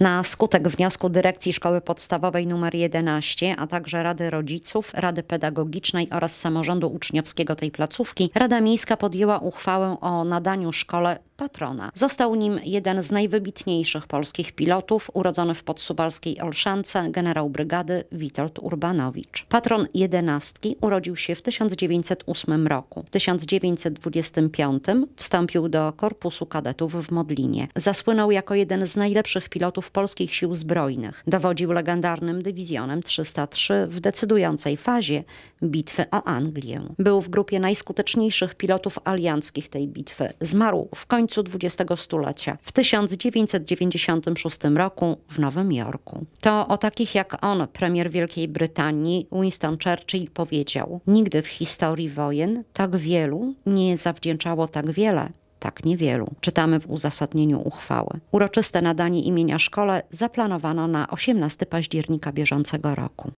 Na skutek wniosku dyrekcji szkoły podstawowej nr 11, a także Rady Rodziców, Rady Pedagogicznej oraz samorządu uczniowskiego tej placówki, Rada Miejska podjęła uchwałę o nadaniu szkole patrona. Został nim jeden z najwybitniejszych polskich pilotów, urodzony w podsubalskiej Olszance, generał brygady Witold Urbanowicz. Patron jedenastki urodził się w 1908 roku. W 1925 wstąpił do Korpusu Kadetów w Modlinie. Zasłynął jako jeden z najlepszych pilotów polskich sił zbrojnych. Dowodził legendarnym dywizjonem 303 w decydującej fazie bitwy o Anglię. Był w grupie najskuteczniejszych pilotów alianckich tej bitwy. Zmarł w końcu końcu XX stulecia, w 1996 roku w Nowym Jorku. To o takich jak on, premier Wielkiej Brytanii, Winston Churchill powiedział: Nigdy w historii wojen tak wielu nie zawdzięczało tak wiele tak niewielu. Czytamy w uzasadnieniu uchwały. Uroczyste nadanie imienia szkole zaplanowano na 18 października bieżącego roku.